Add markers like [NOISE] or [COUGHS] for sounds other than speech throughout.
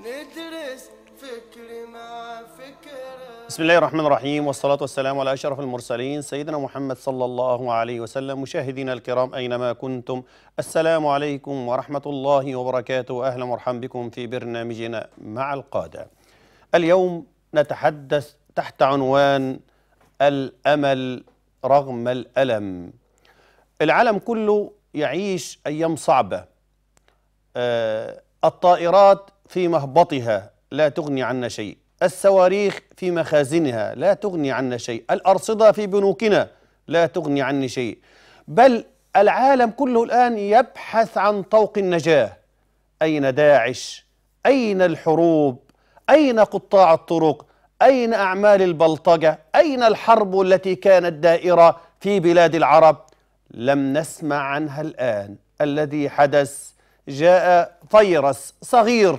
ندرس فكر مع فكرة بسم الله الرحمن الرحيم والصلاة والسلام على أشرف المرسلين سيدنا محمد صلى الله عليه وسلم مشاهدينا الكرام أينما كنتم السلام عليكم ورحمة الله وبركاته أهلا ومرحبا بكم في برنامجنا مع القادة اليوم نتحدث تحت عنوان الأمل رغم الألم العالم كله يعيش أيام صعبة آه، الطائرات في مهبطها لا تغني عنا شيء الصواريخ في مخازنها لا تغني عنا شيء الأرصدة في بنوكنا لا تغني عني شيء بل العالم كله الآن يبحث عن طوق النجاة أين داعش أين الحروب أين قطاع الطرق أين أعمال البلطجة أين الحرب التي كانت دائرة في بلاد العرب لم نسمع عنها الآن الذي حدث جاء فيروس صغير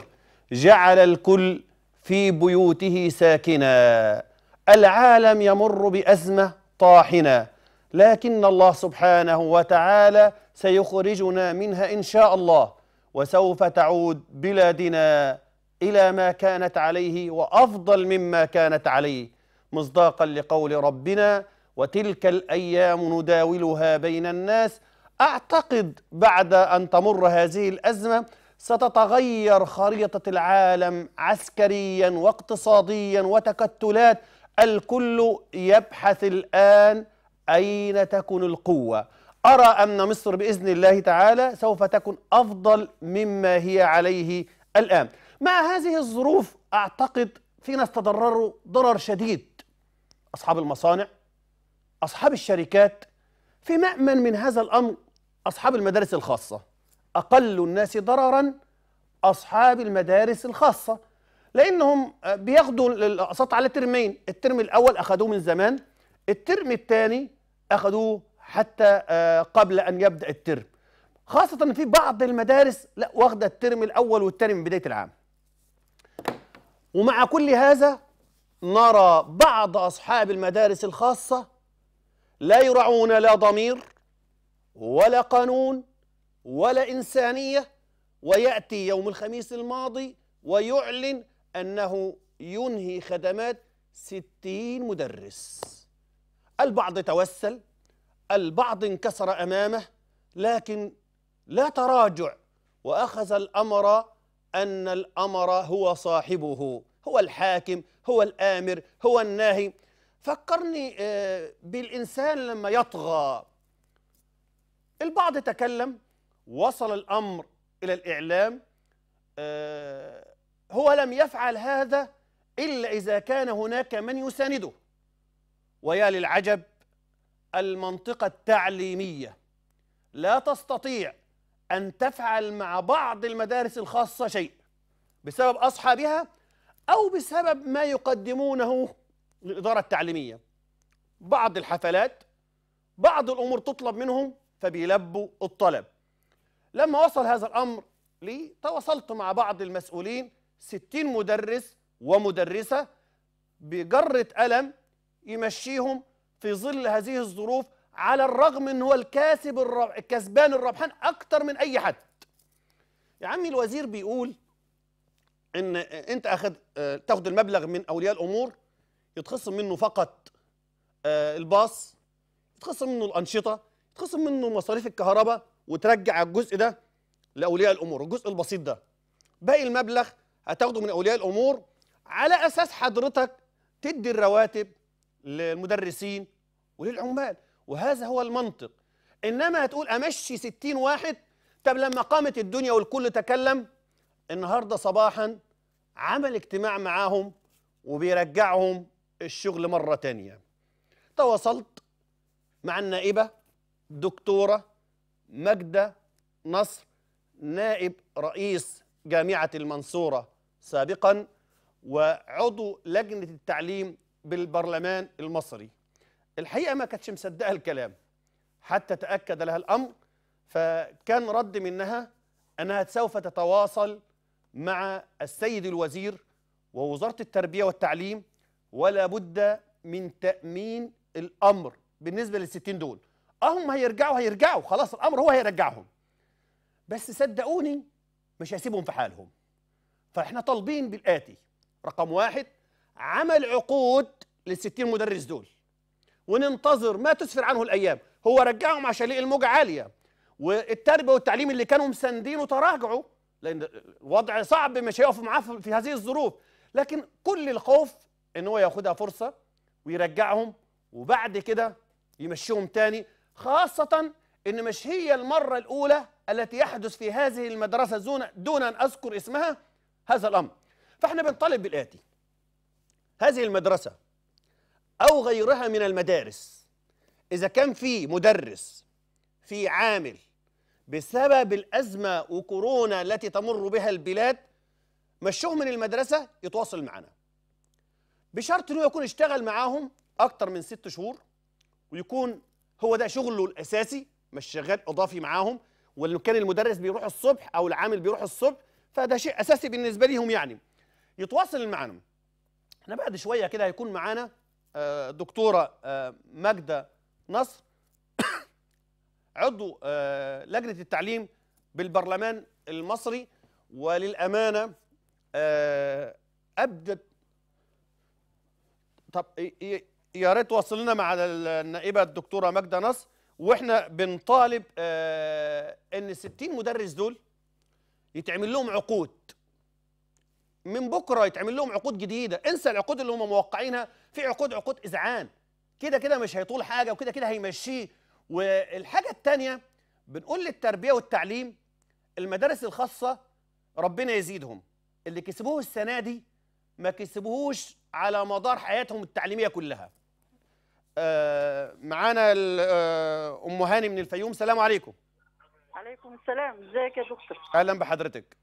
جعل الكل في بيوته ساكنا العالم يمر بازمه طاحنه لكن الله سبحانه وتعالى سيخرجنا منها ان شاء الله وسوف تعود بلادنا الى ما كانت عليه وافضل مما كانت عليه مصداقا لقول ربنا وتلك الايام نداولها بين الناس اعتقد بعد ان تمر هذه الازمه ستتغير خريطة العالم عسكريا واقتصاديا وتكتلات الكل يبحث الآن أين تكون القوة أرى أن مصر بإذن الله تعالى سوف تكون أفضل مما هي عليه الآن مع هذه الظروف أعتقد في ناس تضرروا ضرر شديد أصحاب المصانع أصحاب الشركات في مأمن من هذا الأمر أصحاب المدارس الخاصة أقل الناس ضررا أصحاب المدارس الخاصة لأنهم بياخدوا الأقساط على ترمين الترم الأول أخدوه من زمان الترم الثاني أخدوه حتى آه، قبل أن يبدأ الترم خاصة أن في بعض المدارس لا واخدة الترم الأول والثاني من بداية العام ومع كل هذا نرى بعض أصحاب المدارس الخاصة لا يراعون لا ضمير ولا قانون ولا إنسانية ويأتي يوم الخميس الماضي ويعلن أنه ينهي خدمات ستين مدرس البعض توسل البعض انكسر أمامه لكن لا تراجع وأخذ الأمر أن الأمر هو صاحبه هو الحاكم هو الآمر هو الناهي فكرني آه، بالإنسان لما يطغى البعض تكلم وصل الأمر إلى الإعلام آه، هو لم يفعل هذا إلا إذا كان هناك من يسانده ويا للعجب المنطقة التعليمية لا تستطيع أن تفعل مع بعض المدارس الخاصة شيء بسبب أصحابها أو بسبب ما يقدمونه للإدارة التعليمية بعض الحفلات بعض الأمور تطلب منهم فبيلبوا الطلب لما وصل هذا الأمر لي تواصلت مع بعض المسؤولين 60 مدرس ومدرسة بجرة قلم يمشيهم في ظل هذه الظروف على الرغم ان هو الكاسب الرب... الكسبان الربحان اكتر من اي حد يا عمي الوزير بيقول ان انت اخذ آه، تاخد المبلغ من اولياء الامور يتخصم منه فقط آه، الباص يتخصم منه الانشطه يتخصم منه مصاريف الكهرباء وترجع الجزء ده لاولياء الامور الجزء البسيط ده باقي المبلغ هتاخده من اولياء الامور على اساس حضرتك تدي الرواتب للمدرسين وللعمال وهذا هو المنطق انما هتقول امشي 60 واحد طب لما قامت الدنيا والكل تكلم النهارده صباحا عمل اجتماع معاهم وبيرجعهم الشغل مره تانيه تواصلت مع النائبه دكتوره مجدة نصر نائب رئيس جامعة المنصورة سابقا وعضو لجنة التعليم بالبرلمان المصري الحقيقة ما كانتش مصدقة الكلام حتى تأكد لها الأمر فكان رد منها أنها سوف تتواصل مع السيد الوزير ووزارة التربية والتعليم ولا بد من تأمين الأمر بالنسبة للستين دول هم هيرجعوا هيرجعوا خلاص الامر هو هيرجعهم بس صدقوني مش هسيبهم في حالهم فاحنا طالبين بالاتي رقم واحد عمل عقود للستين مدرس دول وننتظر ما تسفر عنه الايام هو رجعهم عشان لقي الموجه عاليه والتربيه والتعليم اللي كانوا مساندينه تراجعوا لان الوضع صعب مش هيقفوا معاه في هذه الظروف لكن كل الخوف ان هو ياخدها فرصه ويرجعهم وبعد كده يمشيهم تاني خاصة أن مش هي المرة الأولى التي يحدث في هذه المدرسة دون أن أذكر اسمها هذا الأمر فإحنا بنطالب بالآتي هذه المدرسة أو غيرها من المدارس إذا كان في مدرس في عامل بسبب الأزمة وكورونا التي تمر بها البلاد مشوه من المدرسة يتواصل معنا بشرط أنه يكون اشتغل معاهم أكتر من ست شهور ويكون هو ده شغله الاساسي مش شغال اضافي معاهم ولو كان المدرس بيروح الصبح او العامل بيروح الصبح فده شيء اساسي بالنسبه ليهم يعني يتواصل معانا احنا بعد شويه كده هيكون معانا آه، دكتوره آه، ماجده نصر [COUGHS] عضو آه، لجنه التعليم بالبرلمان المصري وللامانه ابدت طب إيه، إيه، يا ريت توصل لنا مع النائبه الدكتوره ماجده نصر واحنا بنطالب آه، ان ال 60 مدرس دول يتعمل لهم عقود من بكره يتعمل لهم عقود جديده انسى العقود اللي هم موقعينها في عقود عقود اذعان كده كده مش هيطول حاجه وكده كده هيمشيه والحاجه الثانيه بنقول للتربيه والتعليم المدارس الخاصه ربنا يزيدهم اللي كسبوه السنه دي ما كسبوهوش على مدار حياتهم التعليميه كلها آه، معانا آه، ام هاني من الفيوم سلام عليكم عليكم السلام ازيك يا دكتور اهلا بحضرتك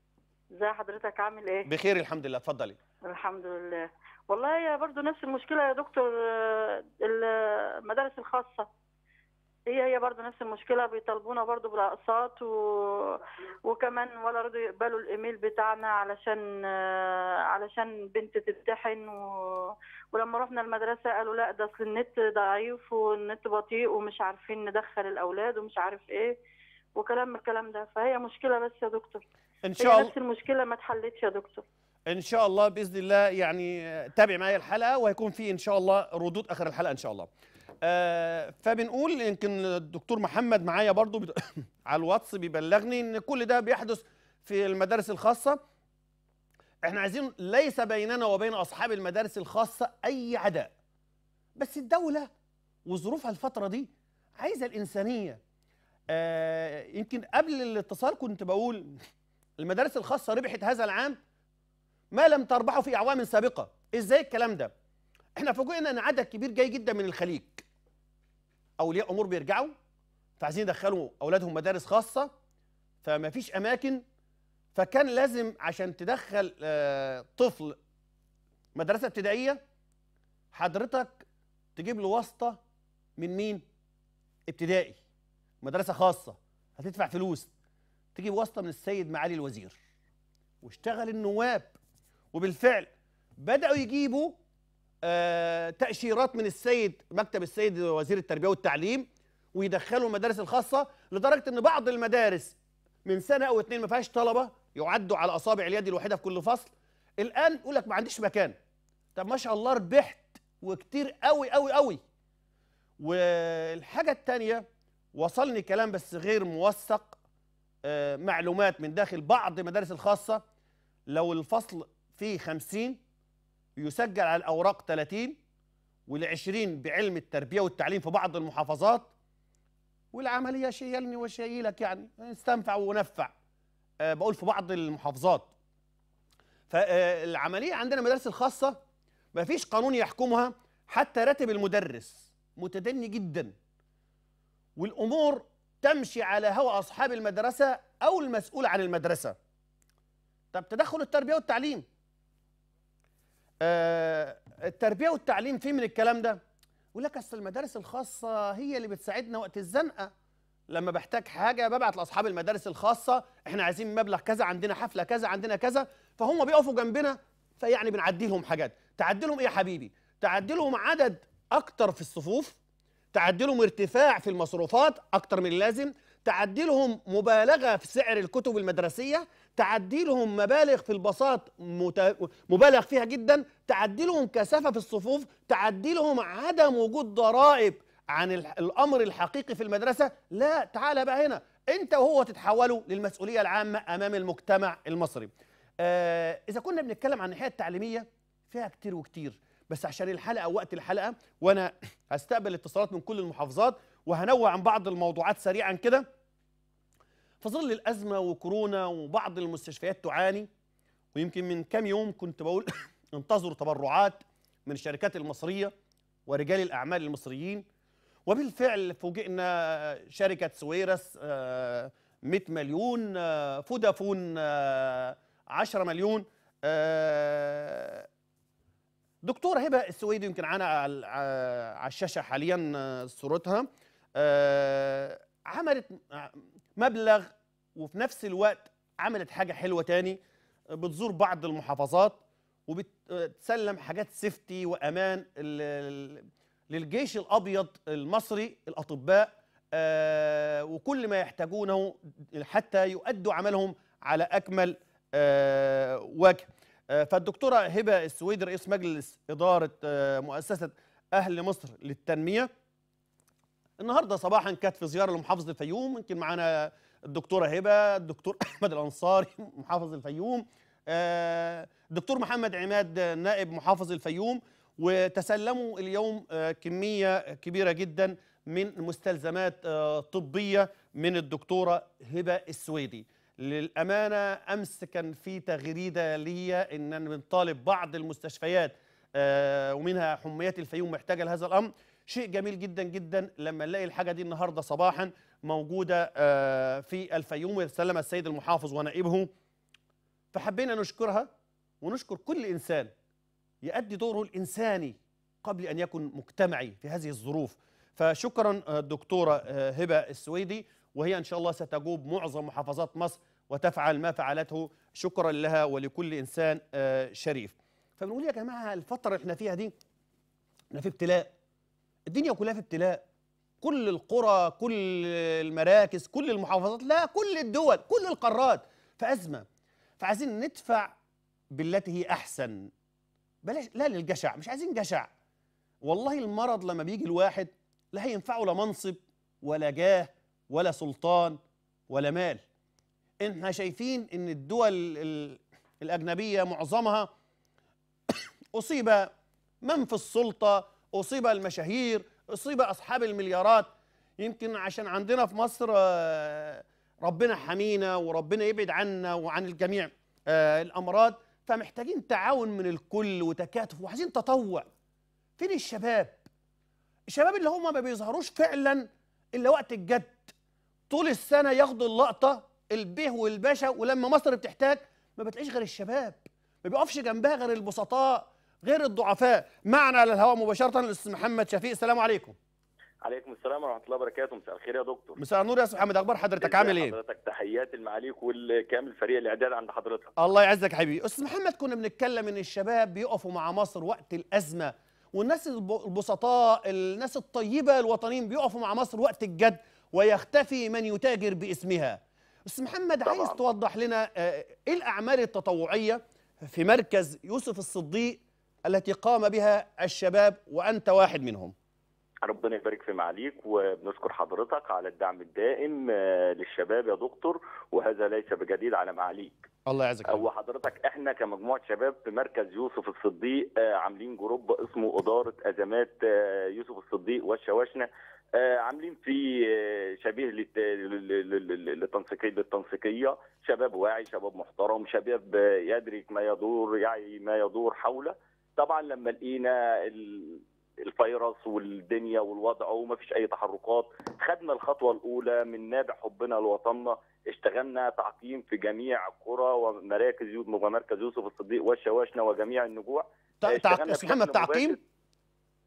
ازي حضرتك عامل ايه بخير الحمد لله اتفضلي الحمد لله والله يا برضو نفس المشكله يا دكتور آه، المدارس الخاصه هي هي برضو نفس المشكله بيطالبونا برضو بالاقساط و... وكمان ولا رضوا يقبلوا الايميل بتاعنا علشان علشان بنت تمتحن و... ولما رحنا المدرسه قالوا لا ده اصل النت ضعيف والنت بطيء ومش عارفين ندخل الاولاد ومش عارف ايه وكلام من الكلام ده فهي مشكله بس يا دكتور ان شاء الله نفس المشكله ما اتحلتش يا دكتور ان شاء الله باذن الله يعني تابع معايا الحلقه وهيكون في ان شاء الله ردود اخر الحلقه ان شاء الله آه فبنقول يمكن الدكتور محمد معايا برضو [COUGHS] على الواتس بيبلغني ان كل ده بيحدث في المدارس الخاصه احنا عايزين ليس بيننا وبين اصحاب المدارس الخاصه اي عداء بس الدوله وظروفها الفتره دي عايزه الانسانيه آه يمكن قبل الاتصال كنت بقول المدارس الخاصه ربحت هذا العام ما لم تربحه في اعوام سابقه ازاي الكلام ده احنا فوجئنا ان عدد كبير جاي جدا من الخليج اولياء امور بيرجعوا فعايزين يدخلوا اولادهم مدارس خاصه فما فيش اماكن فكان لازم عشان تدخل آه، طفل مدرسه ابتدائيه حضرتك تجيب له واسطه من مين؟ ابتدائي مدرسه خاصه هتدفع فلوس تجيب واسطه من السيد معالي الوزير واشتغل النواب وبالفعل بداوا يجيبوا آه تاشيرات من السيد مكتب السيد وزير التربيه والتعليم ويدخلوا المدارس الخاصه لدرجه ان بعض المدارس من سنه او اتنين ما فيهاش طلبه يعدوا على اصابع اليد الواحده في كل فصل الان يقول لك ما عنديش مكان طب ما شاء الله ربحت وكتير قوي قوي قوي والحاجه الثانيه وصلني كلام بس غير موثق آه، معلومات من داخل بعض المدارس الخاصه لو الفصل فيه 50 يسجل على الاوراق 30 وال20 بعلم التربيه والتعليم في بعض المحافظات والعمليه شيلني وشيلك يعني استنفع ونفع آه، بقول في بعض المحافظات فالعمليه عندنا المدارس الخاصه ما فيش قانون يحكمها حتى راتب المدرس متدني جدا والامور تمشي على هوى اصحاب المدرسه او المسؤول عن المدرسه طب تدخل التربيه والتعليم آه التربيه والتعليم فيه من الكلام ده يقول لك اصل المدارس الخاصه هي اللي بتساعدنا وقت الزنقه لما بحتاج حاجه ببعت لاصحاب المدارس الخاصه احنا عايزين مبلغ كذا عندنا حفله كذا عندنا كذا فهم بيقفوا جنبنا فيعني بنعدي لهم حاجات تعدي لهم ايه يا حبيبي تعدي لهم عدد اكتر في الصفوف تعدي لهم ارتفاع في المصروفات اكتر من اللازم تعدي لهم مبالغه في سعر الكتب المدرسيه تعدي لهم مبالغ في البساط مت... مبالغ فيها جدا تعدي لهم كثافه في الصفوف تعدي لهم عدم وجود ضرائب عن الامر الحقيقي في المدرسه لا تعال بقى هنا انت وهو تتحولوا للمسؤوليه العامه امام المجتمع المصري آه اذا كنا بنتكلم عن الناحيه التعليميه فيها كتير وكتير بس عشان الحلقه وقت الحلقه وانا [COUGHS] هستقبل اتصالات من كل المحافظات وهنوع عن بعض الموضوعات سريعا كده في ظل الازمه وكورونا وبعض المستشفيات تعاني ويمكن من كام يوم كنت بقول [COUGHS] انتظروا تبرعات من الشركات المصريه ورجال الاعمال المصريين وبالفعل فوجئنا شركة سويرس 100 آه، مليون آه، فودافون 10 آه، مليون دكتور هبة السويدي يمكن عنا على الشاشة حاليا صورتها عملت مبلغ وفي نفس الوقت عملت حاجة حلوة تاني بتزور بعض المحافظات وبتسلم حاجات سيفتي وامان للجيش الابيض المصري الاطباء آه، وكل ما يحتاجونه حتى يؤدوا عملهم على اكمل آه، وجه آه، فالدكتوره هبه السويد رئيس مجلس اداره مؤسسه اهل مصر للتنميه النهارده صباحا كانت في زياره لمحافظه الفيوم يمكن معانا الدكتوره هبه الدكتور [LAUGHS] احمد الانصاري محافظ الفيوم الدكتور محمد عماد نائب محافظ الفيوم وتسلموا اليوم آه، كمية كبيرة جدا من مستلزمات آه، طبية من الدكتورة هبة السويدي للأمانة أمس كان في تغريدة ليا إن من بنطالب بعض المستشفيات آه، ومنها حميات الفيوم محتاجة لهذا الأمر شيء جميل جدا جدا لما نلاقي الحاجة دي النهاردة صباحا موجودة في الفيوم ويتسلم السيد المحافظ ونائبه فحبينا نشكرها ونشكر كل إنسان يؤدي دوره الإنساني قبل أن يكون مجتمعي في هذه الظروف فشكرا الدكتورة آه، آه، هبة السويدي وهي إن شاء الله ستجوب معظم محافظات مصر وتفعل ما فعلته شكرا لها ولكل إنسان آه، شريف فبنقول يا جماعة الفترة اللي احنا فيها دي احنا في ابتلاء الدنيا كلها في ابتلاء كل القرى كل المراكز كل المحافظات لا كل الدول كل القارات في أزمة فعايزين ندفع بالتي هي أحسن بلاش لا للجشع مش عايزين جشع والله المرض لما بيجي الواحد لا هينفعه لا منصب ولا جاه ولا سلطان ولا مال احنا شايفين ان الدول الاجنبيه معظمها [COUGHS] اصيب من في السلطه اصيب المشاهير اصيب اصحاب المليارات يمكن عشان عندنا في مصر آه، ربنا حمينا وربنا يبعد عنا وعن الجميع آه، الامراض فمحتاجين تعاون من الكل وتكاتف وعايزين تطوع فين الشباب الشباب اللي هم ما بيظهروش فعلا الا وقت الجد طول السنه ياخدوا اللقطه البيه والباشا ولما مصر بتحتاج ما بتلاقيش غير الشباب ما بيقفش جنبها غير البسطاء غير الضعفاء معنا على الهواء مباشره الاستاذ محمد شفيق السلام عليكم عليكم السلام ورحمه الله وبركاته مساء الخير يا دكتور مساء النور يا استاذ محمد اخبار حضرتك عامل ايه حضرتك تحياتي لمعاليك والكامل فريق الاعداد عند حضرتك الله يعزك يا حبيبي استاذ محمد كنا بنتكلم ان الشباب بيقفوا مع مصر وقت الازمه والناس البسطاء الناس الطيبه الوطنيين بيقفوا مع مصر وقت الجد ويختفي من يتاجر باسمها استاذ محمد طبعا. عايز توضح لنا آه، ايه الاعمال التطوعيه في مركز يوسف الصديق التي قام بها الشباب وانت واحد منهم ربنا يبارك في معاليك وبنشكر حضرتك على الدعم الدائم آه، للشباب يا دكتور وهذا ليس بجديد على معاليك الله يعزك هو آه، حضرتك احنا كمجموعه شباب في مركز يوسف الصديق آه، عاملين جروب اسمه اداره ازمات يوسف الصديق والشواشنه عاملين في شبيه للتنسيقيه للتنسيقيه شباب واعي شباب محترم شباب يدرك ما يدور يعي ما يدور حوله طبعا لما لقينا ال... الفيروس والدنيا والوضع ومفيش اي تحركات خدنا الخطوه الاولى من نابع حبنا لوطننا اشتغلنا تعقيم في جميع قرى ومراكز ومركز يوسف الصديق والشواشنه وجميع النجوع تعقيم لنا التعقيم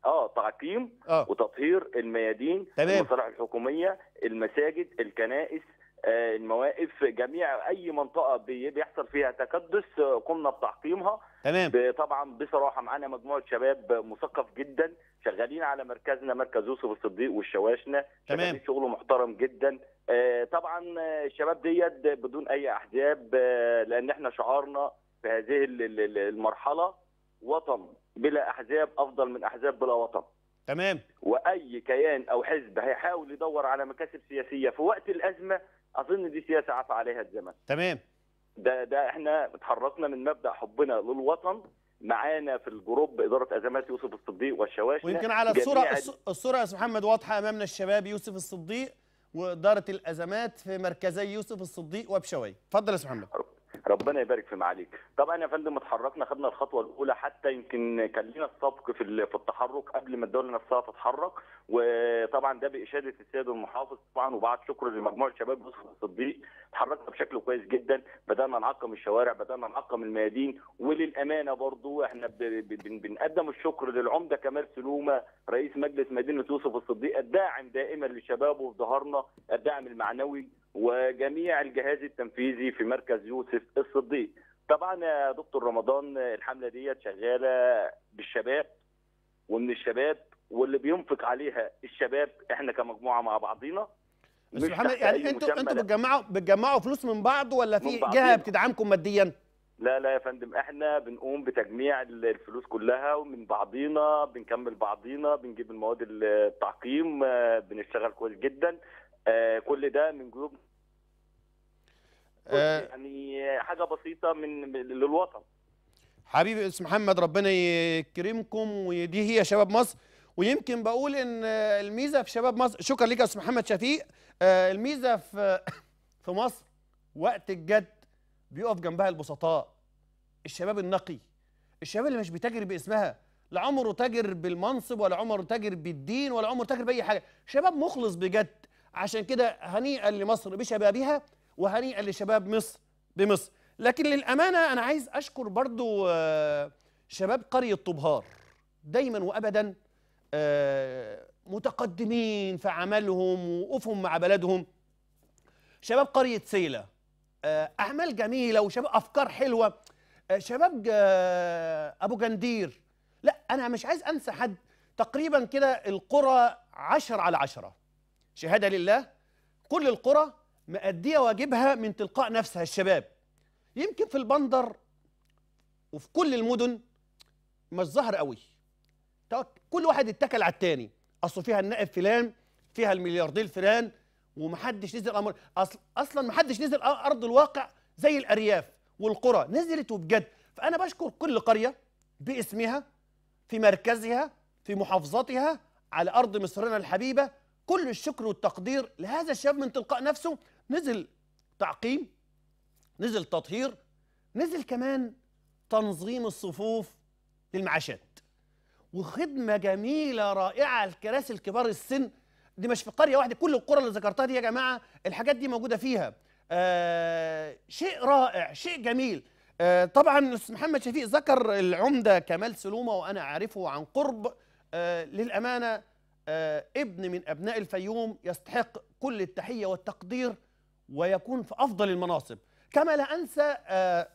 اه تعقيم آه. وتطهير الميادين المصالح الحكوميه المساجد الكنائس آه، المواقف جميع اي منطقه بيحصل فيها تكدس قمنا بتحطيمها تمام طبعا بصراحه معانا مجموعه شباب مثقف جدا شغالين على مركزنا مركز يوسف الصديق والشواشنه تمام شغل محترم جدا آه، طبعا الشباب ديت بدون اي احزاب آه، لان احنا شعارنا في هذه المرحله وطن بلا احزاب افضل من احزاب بلا وطن تمام واي كيان او حزب هيحاول يدور على مكاسب سياسيه في وقت الازمه اظن دي سياسه عفى عليها الزمن تمام ده ده احنا اتحركنا من مبدا حبنا للوطن معانا في الجروب اداره ازمات يوسف الصديق والشواشن ويمكن على الصوره الصوره يا استاذ محمد واضحه امامنا الشباب يوسف الصديق واداره الازمات في مركزي يوسف الصديق وبشوي اتفضل يا استاذ محمد ربنا يبارك في معاليك طبعا يا فندم اتحركنا خدنا الخطوه الاولى حتى يمكن كان لنا السبق في في التحرك قبل ما الدوله نفسها تتحرك وطبعا ده باشاده السيد المحافظ طبعا وبعد شكر لمجموعه شباب مصر الصديق اتحركنا بشكل كويس جدا بدانا نعقم الشوارع بدانا نعقم الميادين وللامانه برضو احنا بنقدم الشكر للعمده كمال سلومه رئيس مجلس مدينه يوسف الصديق الداعم دائما لشبابه في ظهرنا الدعم المعنوي وجميع الجهاز التنفيذي في مركز يوسف الصديق طبعا يا دكتور رمضان الحمله ديت شغاله بالشباب ومن الشباب واللي بينفق عليها الشباب احنا كمجموعه مع بعضينا بس محمد يعني انتوا انتوا بتجمعوا بتجمعوا فلوس من بعض ولا في جهه بتدعمكم ماديا؟ لا لا يا فندم احنا بنقوم بتجميع الفلوس كلها ومن بعضينا بنكمل بعضينا بنجيب المواد التعقيم آه، بنشتغل كويس جدا آه، كل ده من جيوب آه، يعني حاجه بسيطه من للوطن حبيبي اسم محمد ربنا يكرمكم ودي هي شباب مصر ويمكن بقول ان الميزه في شباب مصر شكرا ليك يا استاذ محمد شفيق آه، الميزه في [COUGHS] في مصر وقت الجد بيقف جنبها البسطاء الشباب النقي الشباب اللي مش بيتاجر باسمها لا عمره تاجر بالمنصب ولا عمره تاجر بالدين ولا عمره تاجر باي حاجه شباب مخلص بجد عشان كده هنيئا لمصر بشبابها وهنيئا لشباب مصر بمصر لكن للامانه انا عايز اشكر برضو آه، شباب قريه طبهار دايما وابدا آه، متقدمين في عملهم ووقوفهم مع بلدهم شباب قرية سيلة آه، أعمال جميلة وشباب أفكار حلوة آه، شباب أبو جندير لا أنا مش عايز أنسى حد تقريبا كده القرى عشر على عشرة شهادة لله كل القرى مأدية واجبها من تلقاء نفسها الشباب يمكن في البندر وفي كل المدن مش ظهر قوي كل واحد اتكل على التاني اصل فيها النائب فلان فيها الملياردير فلان ومحدش نزل امر اصل اصلا محدش نزل ارض الواقع زي الارياف والقرى نزلت وبجد فانا بشكر كل قريه باسمها في مركزها في محافظتها على ارض مصرنا الحبيبه كل الشكر والتقدير لهذا الشاب من تلقاء نفسه نزل تعقيم نزل تطهير نزل كمان تنظيم الصفوف للمعاشات وخدمه جميله رائعه لكراسي الكبار السن دي مش في قريه واحده كل القرى اللي ذكرتها دي يا جماعه الحاجات دي موجوده فيها آه شيء رائع شيء جميل آه طبعا محمد شفيق ذكر العمده كمال سلومه وانا أعرفه عن قرب آه للامانه آه ابن من ابناء الفيوم يستحق كل التحيه والتقدير ويكون في افضل المناصب كما لا انسى آه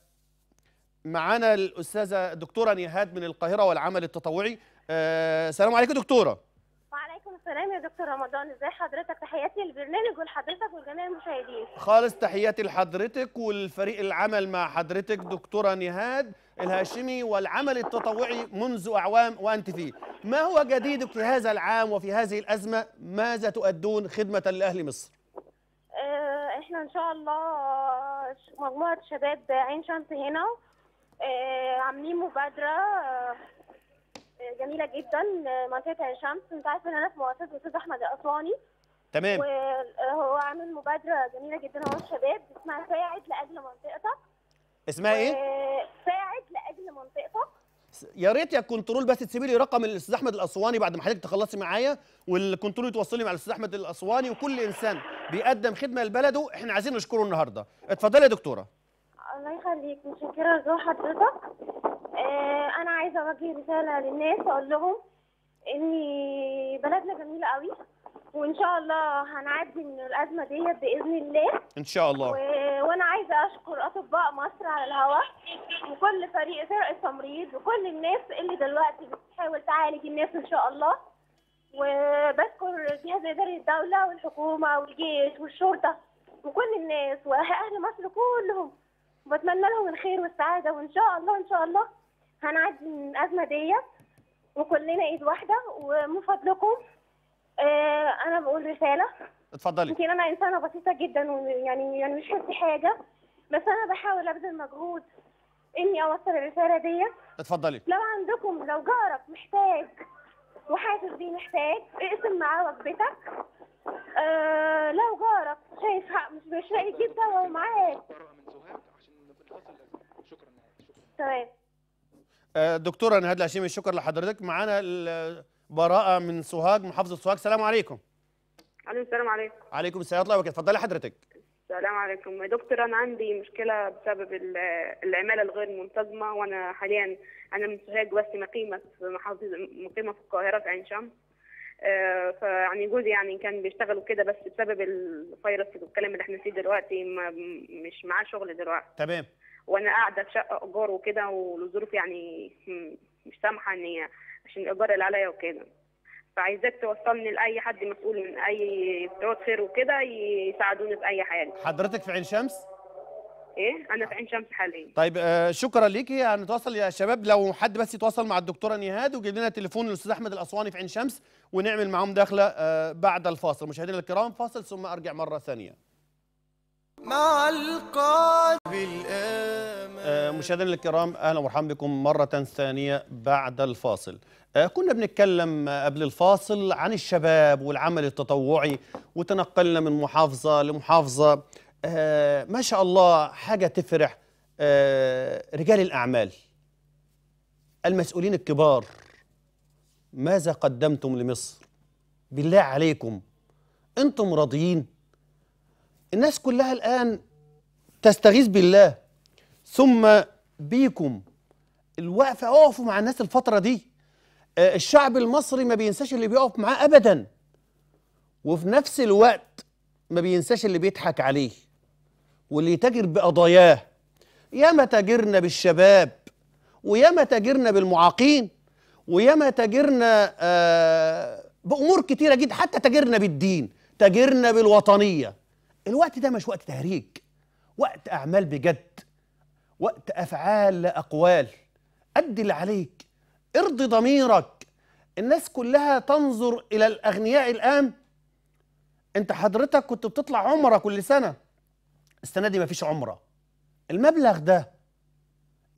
معانا الاستاذه دكتوره نهاد من القاهره والعمل التطوعي أه عليكم دكتوره وعليكم السلام يا دكتور رمضان ازي حضرتك تحياتي للبرنامج ولحضرتك ولجميع المشاهدين خالص تحياتي لحضرتك والفريق العمل مع حضرتك دكتوره نهاد الهاشمي والعمل التطوعي منذ اعوام وانت فيه ما هو جديدك في هذا العام وفي هذه الازمه ماذا تؤدون خدمه لاهل مصر آه، احنا ان شاء الله آه، مجموعه شباب عين شمس هنا آه، عاملين مبادرة آه، جميلة جدا منطقة عين شمس انت عارف ان انا في مؤسسة الاستاذ احمد الاسواني تمام وهو آه، عامل مبادرة جميلة جدا هو الشباب اسمها ساعد لأجل منطقتك اسمها ايه؟ ساعد لأجل منطقتك يا ريت يا كنترول بس تسيبي لي رقم الاستاذ احمد الاسواني بعد ما حضرتك تخلصي معايا والكنترول يتوصلي مع الاستاذ احمد الاسواني وكل انسان بيقدم خدمه لبلده احنا عايزين نشكره النهارده اتفضلي يا دكتوره الله يخليك متشكرة لزور حضرتك آه أنا عايزة أوجه رسالة للناس أقول لهم إن بلدنا جميلة قوي وإن شاء الله هنعدي من الأزمة ديت بإذن الله إن شاء الله وأنا عايزة أشكر أطباء مصر على الهواء وكل فريق فرق التمريض وكل الناس اللي دلوقتي بتحاول تعالج الناس إن شاء الله وبشكر جهاز إدارة الدولة والحكومة والجيش والشرطة وكل الناس واهل مصر كلهم وبتمنى لهم الخير والسعاده وان شاء الله ان شاء الله هنعدي من الازمه ديت وكلنا ايد واحده ومن فضلكم آه، انا بقول رساله اتفضلي يمكن انا انسانه بسيطه جدا ويعني يعني, يعني مش حاسه حاجه بس انا بحاول ابذل مجهود اني اوصل الرساله ديت اتفضلي لو عندكم لو جارك محتاج وحاسس بيه محتاج اقسم معاه وجبتك آه لو جارك شايف مش مش لاقي جدا ومعاك شكرا تمام دكتوره نهاد الهشيمي الشكر لحضرتك معانا براءه من سوهاج محافظه سوهاج السلام عليكم عليكم السلام عليكم عليكم السلام ورحمه الله وبركاته اتفضلي حضرتك السلام عليكم يا دكتور انا عندي مشكله بسبب العماله الغير منتظمه وانا حاليا انا من سوهاج بس مقيمه في محافظه مقيمه في القاهره في عين شمس آه، فيعني جوزي يعني كان بيشتغل وكده بس بسبب الفيروس والكلام اللي احنا فيه دلوقتي مش معاه شغل دلوقتي تمام وانا قاعده في شقه ايجار وكده والظروف يعني مش سامحه ان هي عشان الايجار اللي عليا وكده فعايزاك توصلني لاي حد مسؤول من اي بتوع خير وكده يساعدوني في اي حاجه حضرتك في عين شمس ايه انا في عين شمس حاليا طيب آه شكرا ليكي هنتواصل يعني يا شباب لو حد بس يتواصل مع الدكتوره نهاد وجيب لنا تليفون الاستاذ احمد الاسواني في عين شمس ونعمل معاهم داخله آه بعد الفاصل مشاهدينا الكرام فاصل ثم ارجع مره ثانيه مع القادم الان آه، مشاهدينا الكرام اهلا ومرحبا بكم مره ثانيه بعد الفاصل آه، كنا بنتكلم آه، قبل الفاصل عن الشباب والعمل التطوعي وتنقلنا من محافظه لمحافظه ما شاء الله حاجه تفرح رجال الاعمال المسؤولين الكبار ماذا قدمتم لمصر بالله عليكم انتم راضيين الناس كلها الان تستغيث بالله ثم بيكم الوقفه اقفوا مع الناس الفتره دي آه، الشعب المصري ما بينساش اللي بيقف معاه ابدا وفي نفس الوقت ما بينساش اللي بيضحك عليه واللي يتاجر بقضاياه ياما تاجرنا بالشباب وياما تاجرنا بالمعاقين وياما تاجرنا آه بامور كتيره جدا حتى تاجرنا بالدين تاجرنا بالوطنيه الوقت ده مش وقت تهريج وقت اعمال بجد وقت أفعال لا أقوال أدي اللي عليك ارضي ضميرك الناس كلها تنظر إلى الأغنياء الآن أنت حضرتك كنت بتطلع عمرة كل سنة السنة دي مفيش عمرة المبلغ ده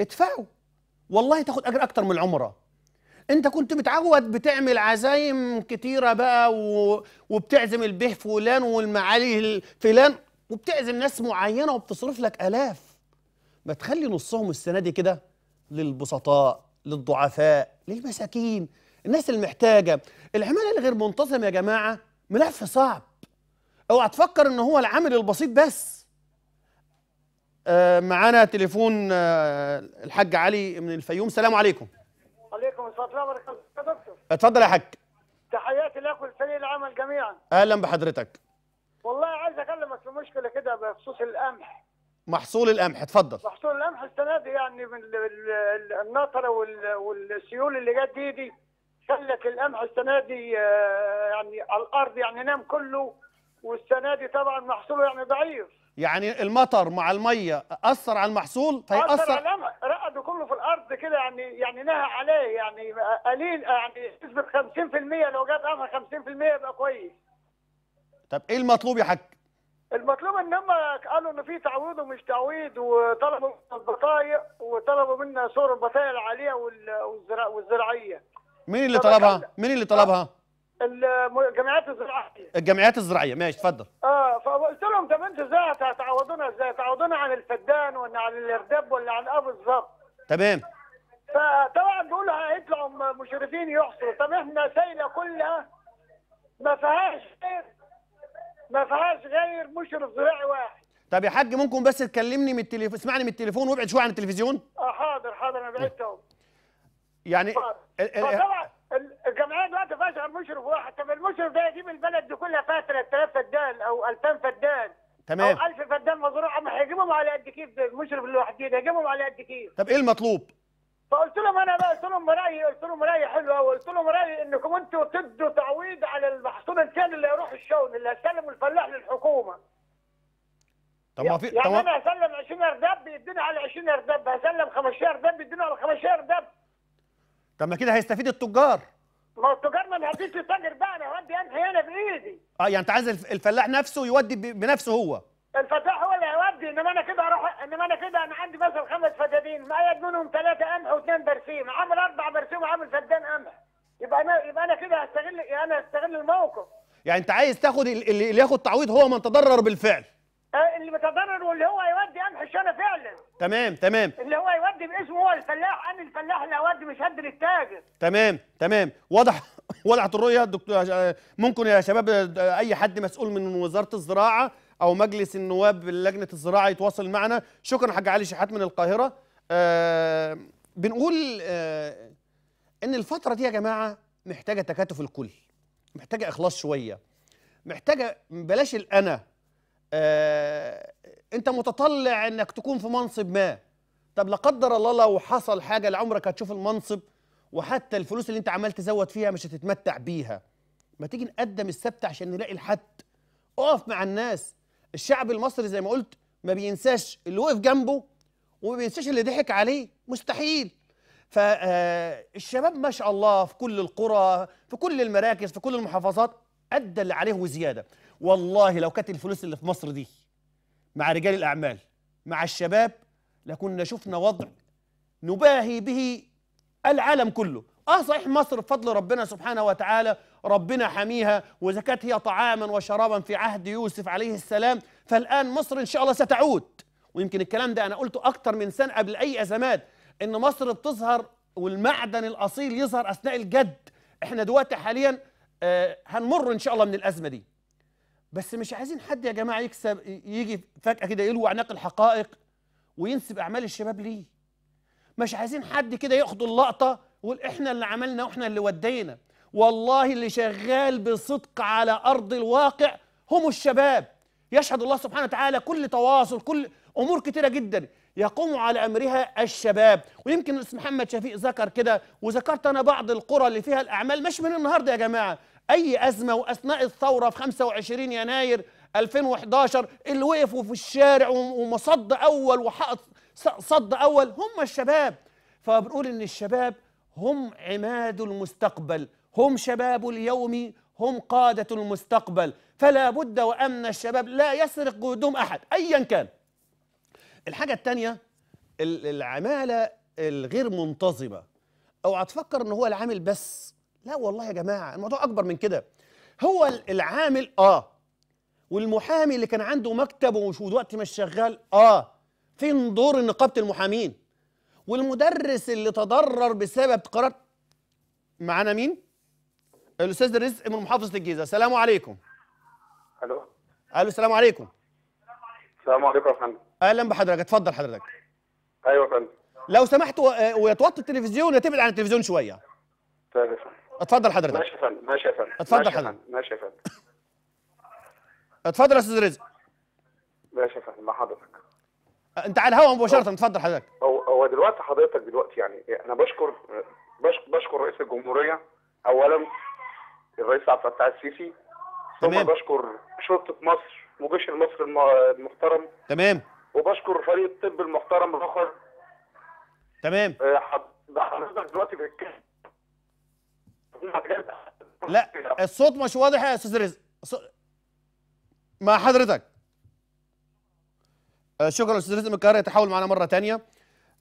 ادفعه والله تاخد أجر أكتر من العمرة انت كنت متعود بتعمل عزايم كتيرة بقى و... وبتعزم البيه فلان والمعالي فلان وبتعزم ناس معينة وبتصرف لك آلاف ما تخلي نصهم السنه دي كده للبسطاء للضعفاء للمساكين الناس المحتاجه العماله الغير منتظم يا جماعه ملف صعب اوعى تفكر ان هو العامل البسيط بس آه معانا تليفون آه الحاج علي من الفيوم السلام عليكم عليكم السلام ورحمه الله يا دكتور اتفضل يا حاج تحياتي لك ولفريق العمل جميعا اهلا بحضرتك والله عايز اكلمك في مشكله كده بخصوص القمح محصول القمح اتفضل محصول القمح السنه دي يعني من النطره والسيول اللي جت دي دي خلت القمح السنه دي آه، يعني على الارض يعني نام كله والسنه دي طبعا محصوله يعني ضعيف يعني المطر مع الميه اثر على المحصول فيأثر طيب اثر على القمح رقد كله في الارض كده يعني يعني نهى عليه يعني قليل يعني نسبه 50% لو جاب قمح 50% يبقى كويس طب ايه المطلوب يا حاج؟ المطلوب ان هم قالوا ان في تعويض ومش تعويض وطلبوا من البطايق وطلبوا منا صور البطايق العاليه والزراعيه مين اللي طلبها؟ مين اللي طلبها؟ الجمعيات الزراعيه الجمعيات الزراعيه ماشي اتفضل اه فقلت لهم طب انتوا ازاي هتعوضونا ازاي؟ تعوضونا عن الفدان ولا عن الارداب ولا عن ايه بالظبط؟ تمام فطبعا بيقولوا هيطلعوا مشرفين يحصروا طب احنا سايله كلها ما فيهاش ما فيهاش غير مشرف زراعي واحد طب يا حاج ممكن بس تكلمني من التليفون اسمعني من التليفون وابعد شويه عن التلفزيون اه حاضر حاضر انا بعدت اهو يعني آه، طبعا الجمعيه دلوقتي ما فيهاش غير مشرف واحد طب المشرف ده يجيب البلد دي كلها فيها 3000 فدان او 2000 فدان تمام او 1000 فدان مزروعه ما هيجيبهم على قد كيف المشرف لوحده هيجيبهم على قد كيف طب ايه المطلوب؟ فقلت لهم انا بقى قلت لهم رايي قلت لهم رايي حلو قوي قلت لهم رايي انكم انتوا تدوا تعويض على المحصول الكامل اللي هيروح الشون اللي هيسلم الفلاح للحكومه طب ما في يعني انا هسلم 20 ارداب بيديني على 20 ارداب هسلم 15 ارداب بيديني على 15 ارداب طب ما كده هيستفيد التجار ما التجار ما انا هديش التاجر بقى انا هودي انا هنا بايدي اه يعني انت عايز الفلاح نفسه يودي بنفسه هو الفتاح هو اللي هيودي انما انا كده اروح انما انا كده انا عندي مثلا خمس فدادين مقيد منهم ثلاثه قمح واثنين برسيم عامل اربع برسيم وعامل فدان قمح يبقى انا يبقى انا كده هستغل يعني انا هستغل الموقف يعني انت عايز تاخد اللي ياخد تعويض هو من تضرر بالفعل آه، اللي متضرر واللي هو هيودي قمح الشنا فعلا تمام تمام اللي هو يودي باسمه هو الفلاح انا الفلاح اللي اودي مش هدي للتاجر تمام تمام واضح [LAUGHS] وضحت الرؤيه دكتور آه، ممكن يا شباب آه، اي حد مسؤول من وزاره الزراعه او مجلس النواب لجنه الزراعه يتواصل معنا شكرا حاج علي شحات من القاهره آه بنقول آه ان الفتره دي يا جماعه محتاجه تكاتف الكل محتاجه اخلاص شويه محتاجه بلاش الانا آه انت متطلع انك تكون في منصب ما طب لا قدر الله لو حصل حاجه لعمرك هتشوف المنصب وحتى الفلوس اللي انت عمال تزود فيها مش هتتمتع بيها ما تيجي نقدم السبت عشان نلاقي الحد اقف مع الناس الشعب المصري زي ما قلت ما بينساش اللي وقف جنبه وما بينساش اللي ضحك عليه مستحيل فالشباب آه، ما شاء الله في كل القرى في كل المراكز في كل المحافظات ادى اللي عليه وزياده والله لو كانت الفلوس اللي في مصر دي مع رجال الاعمال مع الشباب لكنا شفنا وضع نباهي به العالم كله اه صحيح مصر بفضل ربنا سبحانه وتعالى ربنا حميها واذا كانت هي طعاما وشرابا في عهد يوسف عليه السلام فالآن مصر إن شاء الله ستعود ويمكن الكلام ده أنا قلته أكتر من سنة قبل أي أزمات إن مصر بتظهر والمعدن الأصيل يظهر أثناء الجد إحنا دلوقتي حاليا آه، هنمر إن شاء الله من الأزمة دي بس مش عايزين حد يا جماعة يكسب يجي فجأة كده يلوي عناق الحقائق وينسب أعمال الشباب ليه مش عايزين حد كده ياخد اللقطة ويقول إحنا اللي عملنا وإحنا اللي ودينا والله اللي شغال بصدق على أرض الواقع هم الشباب يشهد الله سبحانه وتعالى كل تواصل كل أمور كتيرة جدا يقوم على أمرها الشباب ويمكن الأستاذ محمد شفيق ذكر كده وذكرت أنا بعض القرى اللي فيها الأعمال مش من النهاردة يا جماعة أي أزمة وأثناء الثورة في 25 يناير 2011 اللي وقفوا في الشارع ومصد أول وحقق صد أول هم الشباب فبنقول إن الشباب هم عماد المستقبل هم شباب اليوم هم قادة المستقبل فلا بد وأن الشباب لا يسرق قدوم أحد أيا كان الحاجة الثانية العمالة الغير منتظمة اوعى تفكر ان هو العامل بس لا والله يا جماعة الموضوع أكبر من كده هو العامل آه والمحامي اللي كان عنده مكتب ومش دلوقتي مش شغال آه فين دور نقابة المحامين والمدرس اللي تضرر بسبب قرار معانا مين؟ الاستاذ رزق من محافظه الجيزه السلام عليكم الو الو السلام عليكم السلام عليكم يا فندم اهلا بحضرتك اتفضل حضرتك ايوه يا فندم لو سمحت آه، ويتوطي التلفزيون وتبعد عن التلفزيون شويه طيب يا فندم اتفضل حضرتك ماشي يا فندم ماشي يا فندم اتفضل حضرتك ماشي يا فندم اتفضل يا استاذ رزق ماشي يا فندم مع حضرتك آه، انت على الهواء مباشره اتفضل حضرتك هو هو دلوقتي حضرتك دلوقتي يعني انا بشكر بشكر رئيس الجمهوريه اولا الرئيس عبد الفتاح السيسي تمام بشكر شرطه مصر وجيش مصر المحترم تمام وبشكر فريق الطب المحترم الاخر تمام آه، حضرتك دلوقتي بتتكلم لا الصوت مش واضح يا استاذ رزق مع حضرتك آه، شكرا استاذ رزق من القاهره يتحول معنا مره ثانيه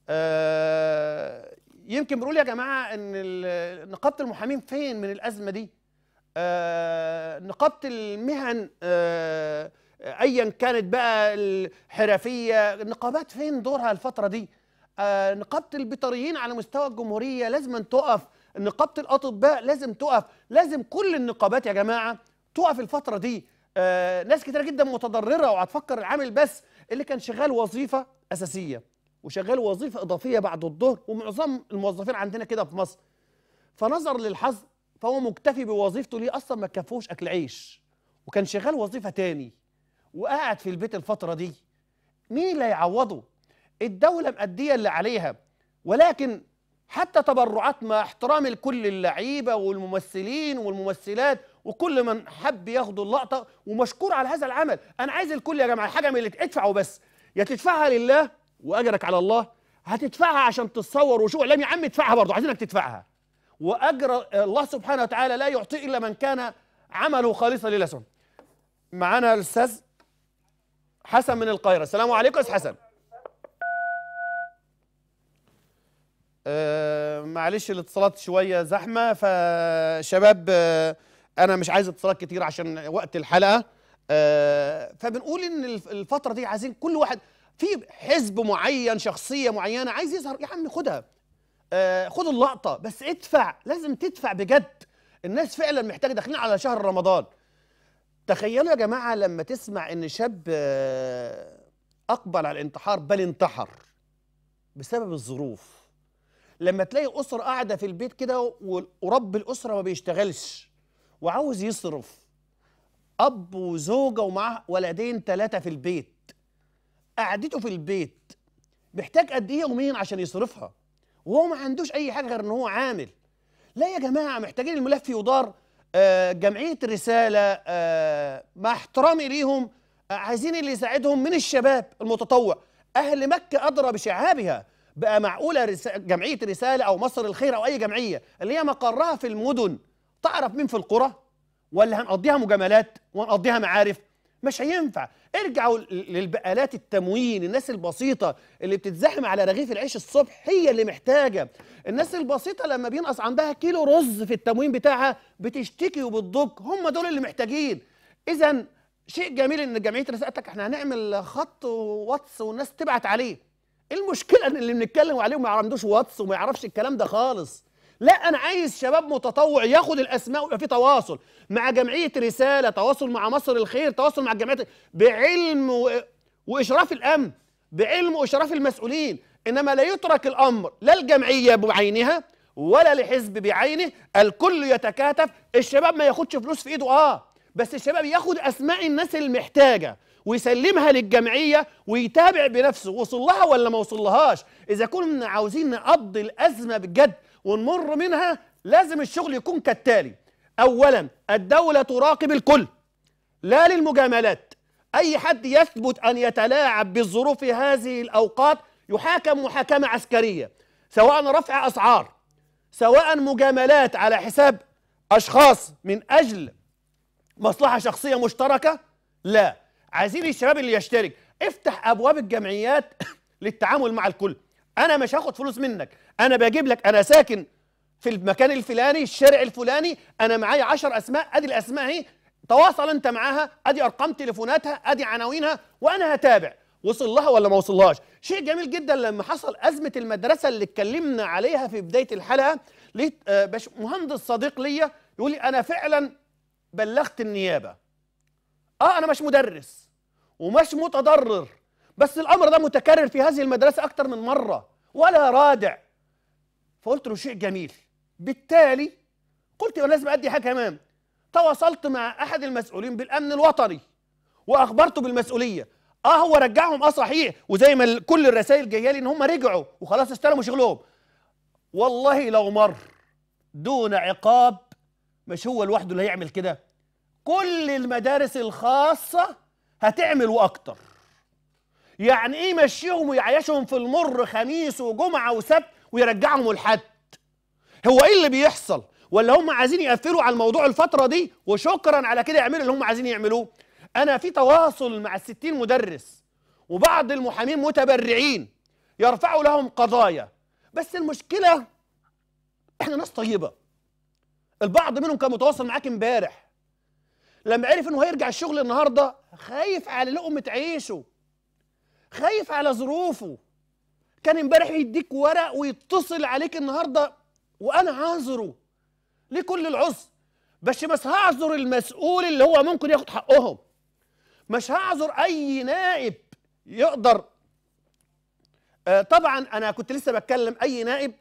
آه، يمكن بنقول يا جماعه ان نقابه المحامين فين من الازمه دي آه، نقابه المهن آه، ايا كانت بقى الحرفيه النقابات فين دورها الفتره دي آه، نقابه البيطريين على مستوى الجمهوريه لازم تقف نقابه الاطباء لازم تقف لازم كل النقابات يا جماعه تقف الفتره دي ناس كتير جدا متضرره وهتفكر العامل بس اللي كان شغال وظيفه اساسيه وشغال وظيفه اضافيه بعد الظهر ومعظم الموظفين عندنا كده في مصر فنظر للحظ فهو مكتفي بوظيفته ليه اصلا ما كفوش اكل عيش وكان شغال وظيفه تاني وقاعد في البيت الفتره دي مين اللي هيعوضه الدوله مأديه اللي عليها ولكن حتى تبرعات مع احترام الكل اللعيبه والممثلين والممثلات وكل من حب ياخدوا اللقطه ومشكور على هذا العمل انا عايز الكل يا جماعه الحاجه من اللي ادفعوا بس يا تدفعها لله واجرك على الله هتدفعها عشان تتصور وشو اعلام يا عم ادفعها برضه عايزينك تدفعها واجر الله سبحانه وتعالى لا يعطي الا من كان عمله خالصا لله سبحانه معانا الاستاذ حسن من القاهره السلام عليكم استاذ حسن أه معلش الاتصالات شويه زحمه فشباب أه انا مش عايز اتصالات كتير عشان وقت الحلقه أه فبنقول ان الفتره دي عايزين كل واحد في حزب معين شخصيه معينه عايز يظهر يا عم خدها آه، خد اللقطه بس ادفع لازم تدفع بجد الناس فعلا محتاجه داخلين على شهر رمضان تخيلوا يا جماعه لما تسمع ان شاب آه، اقبل على الانتحار بل انتحر بسبب الظروف لما تلاقي اسره قاعده في البيت كده ورب الاسره ما بيشتغلش وعاوز يصرف اب وزوجه ومعاه ولدين ثلاثه في البيت قعدته في البيت محتاج قد ايه يومين عشان يصرفها وهو ما عندوش اي حاجه غير ان هو عامل لا يا جماعه محتاجين الملف يدار آه، جمعيه رساله آه، مع احترامي ليهم آه، عايزين اللي يساعدهم من الشباب المتطوع اهل مكه ادرى بشعابها بقى معقوله رسالة جمعيه رساله او مصر الخير او اي جمعيه اللي هي مقرها في المدن تعرف مين في القرى ولا هنقضيها مجاملات وهنقضيها معارف مش هينفع ارجعوا للبقالات التموين الناس البسيطة اللي بتتزحم على رغيف العيش الصبح هي اللي محتاجة الناس البسيطة لما بينقص عندها كيلو رز في التموين بتاعها بتشتكي وبتضج هم دول اللي محتاجين إذا شيء جميل ان جمعيه رسالتك احنا هنعمل خط واتس والناس تبعت عليه المشكله ان اللي بنتكلم عليهم ما عندوش واتس وما يعرفش الكلام ده خالص لا انا عايز شباب متطوع ياخد الاسماء ويبقى في تواصل مع جمعيه رساله تواصل مع مصر الخير تواصل مع الجمعيات بعلم و... واشراف الامن بعلم واشراف المسؤولين انما لا يترك الامر لا الجمعيه بعينها ولا لحزب بعينه الكل يتكاتف الشباب ما ياخدش فلوس في ايده اه بس الشباب ياخد اسماء الناس المحتاجه ويسلمها للجمعيه ويتابع بنفسه وصلها ولا ما وصلهاش اذا كنا عاوزين نقضي الازمه بجد ونمر منها لازم الشغل يكون كالتالي أولا الدولة تراقب الكل لا للمجاملات أي حد يثبت أن يتلاعب بالظروف في هذه الأوقات يحاكم محاكمة عسكرية سواء رفع أسعار سواء مجاملات على حساب أشخاص من أجل مصلحة شخصية مشتركة لا عايزين الشباب اللي يشترك افتح أبواب الجمعيات [COUGHS] للتعامل مع الكل انا مش هاخد فلوس منك انا بجيب لك انا ساكن في المكان الفلاني الشارع الفلاني انا معايا 10 اسماء ادي الاسماء اهي تواصل انت معاها ادي ارقام تليفوناتها ادي عناوينها وانا هتابع وصل لها ولا ما وصلهاش شيء جميل جدا لما حصل ازمه المدرسه اللي اتكلمنا عليها في بدايه الحلقه لقيت آه، باش مهندس صديق ليا يقول لي انا فعلا بلغت النيابه اه انا مش مدرس ومش متضرر بس الامر ده متكرر في هذه المدرسه اكتر من مره ولا رادع فقلت له شيء جميل بالتالي قلت يبقى لازم ادي حاجه كمان تواصلت مع احد المسؤولين بالامن الوطني واخبرته بالمسؤوليه اه هو رجعهم اه صحيح وزي ما كل الرسائل جايه لي ان هم رجعوا وخلاص استلموا شغلهم والله لو مر دون عقاب مش هو لوحده اللي هيعمل كده كل المدارس الخاصه هتعمل واكتر يعني ايه يمشيهم ويعيشهم في المر خميس وجمعه وسبت ويرجعهم الحد هو ايه اللي بيحصل ولا هم عايزين يقفلوا على الموضوع الفتره دي وشكرا على كده يعملوا اللي هم عايزين يعملوه انا في تواصل مع الستين مدرس وبعض المحامين متبرعين يرفعوا لهم قضايا بس المشكله احنا ناس طيبه البعض منهم كان متواصل معاك امبارح لما عرف انه هيرجع الشغل النهارده خايف على لقمه عيشه خايف على ظروفه كان امبارح يديك ورق ويتصل عليك النهارده وانا اعذره ليه كل العذر بس مش هعذر المسؤول اللي هو ممكن ياخد حقهم مش هعذر اي نائب يقدر آه طبعا انا كنت لسه بتكلم اي نائب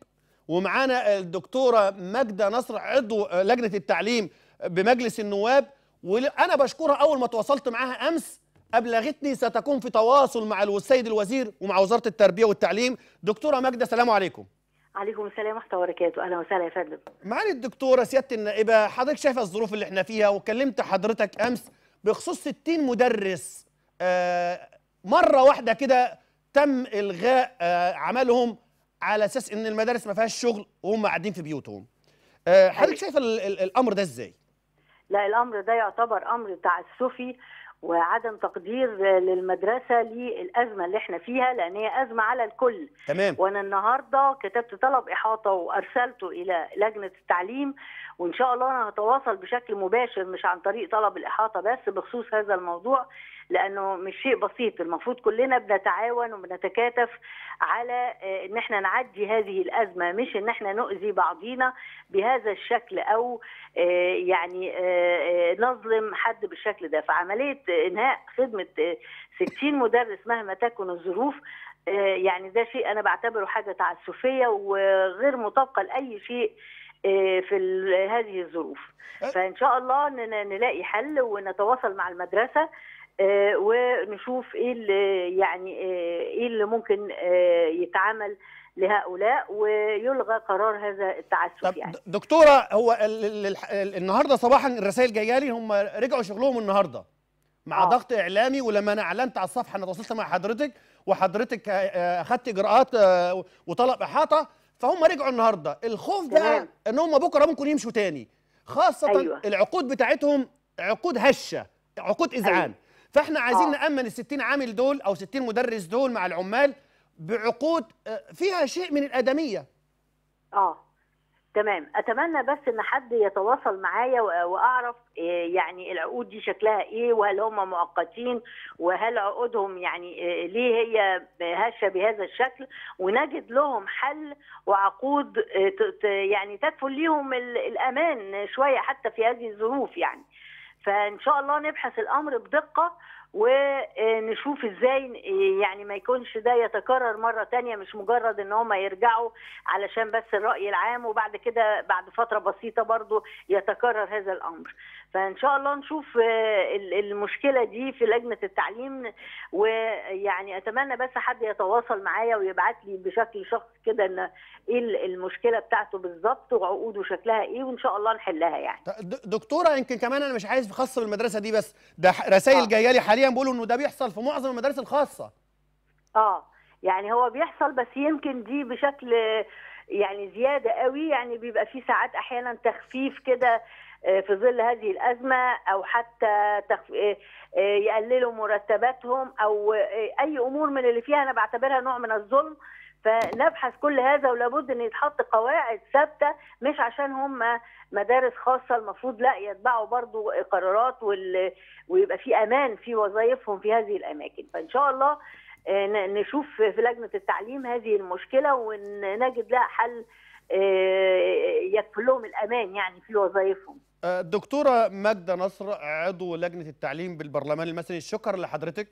ومعانا الدكتوره ماجده نصر عضو لجنه التعليم بمجلس النواب وانا بشكرها اول ما تواصلت معاها امس أبلغتني ستكون في تواصل مع السيد الوزير ومع وزارة التربية والتعليم دكتورة ماجدة السلام عليكم عليكم السلام ورحمة الله وبركاته أهلا وسهلا يا فندم معالي الدكتورة سيادة النائبة حضرتك شايفة الظروف اللي احنا فيها وكلمت حضرتك أمس بخصوص 60 مدرس آه، مرة واحدة كده تم إلغاء آه، عملهم على أساس إن المدارس ما فيهاش شغل وهم قاعدين في بيوتهم آه، حضرتك أيوة. شايفة الأمر ده إزاي؟ لا الامر ده يعتبر امر تعسفي وعدم تقدير للمدرسه للازمه اللي احنا فيها لان هي ازمه على الكل تمام وانا النهارده كتبت طلب احاطه وارسلته الى لجنه التعليم وان شاء الله انا هتواصل بشكل مباشر مش عن طريق طلب الاحاطه بس بخصوص هذا الموضوع لانه مش شيء بسيط المفروض كلنا بنتعاون وبنتكاتف على آه، ان احنا نعدي هذه الازمه مش ان احنا نؤذي بعضينا بهذا الشكل او آه، يعني آه، نظلم حد بالشكل ده فعمليه انهاء خدمه 60 مدرس مهما تكن الظروف يعني ده شيء انا بعتبره حاجه تعسفيه وغير مطابقه لاي شيء في هذه الظروف فان شاء الله نلاقي حل ونتواصل مع المدرسه آه، ونشوف ايه اللي يعني آه، ايه اللي ممكن آه، يتعمل لهؤلاء ويلغى قرار هذا التعسف طب يعني دكتوره هو النهارده صباحا الرسائل جايه لي هم رجعوا شغلهم النهارده مع آه. ضغط اعلامي ولما انا اعلنت على الصفحه انا تواصلت مع حضرتك وحضرتك اخذت اجراءات وطلب احاطه فهم رجعوا النهارده الخوف بقى ان هم بكره ممكن يمشوا تاني خاصه أيوة. العقود بتاعتهم عقود هشه عقود اذعان أيوة. فاحنا عايزين آه. نامن ال 60 عامل دول او 60 مدرس دول مع العمال بعقود آه، فيها شيء من الادميه اه تمام اتمنى بس ان حد يتواصل معايا واعرف آه، يعني العقود دي شكلها ايه وهل هم مؤقتين وهل عقودهم يعني آه، ليه هي هشه بهذا الشكل ونجد لهم حل وعقود يعني تدفن ليهم الامان شويه حتى في هذه الظروف يعني فان شاء الله نبحث الامر بدقه ونشوف ازاي يعني ما يكونش ده يتكرر مره تانية مش مجرد ان هم يرجعوا علشان بس الراي العام وبعد كده بعد فتره بسيطه برضو يتكرر هذا الامر فان شاء الله نشوف آه، المشكله دي في لجنه التعليم ويعني اتمنى بس حد يتواصل معايا ويبعت لي بشكل شخصي كده ان ايه المشكله بتاعته بالظبط وعقوده شكلها ايه وان شاء الله نحلها يعني دكتوره يمكن كمان انا مش عايز خاصه بالمدرسه دي بس ده رسائل آه. جايه لي حاليا بيقولوا انه ده بيحصل في معظم المدارس الخاصه اه يعني هو بيحصل بس يمكن دي بشكل يعني زياده قوي يعني بيبقى في ساعات احيانا تخفيف كده آه، في ظل هذه الازمه او حتى آه، آه، يقللوا مرتباتهم او اي امور من اللي فيها انا بعتبرها نوع من الظلم فنبحث كل هذا ولابد ان يتحط قواعد ثابته مش عشان هم مدارس خاصه المفروض لا يتبعوا برضو قرارات وال... ويبقى في امان في وظائفهم في هذه الاماكن فان شاء الله نشوف في لجنه التعليم هذه المشكله ونجد لها حل يكفل لهم الامان يعني في وظائفهم الدكتوره ماجده نصر عضو لجنه التعليم بالبرلمان المصري شكرا لحضرتك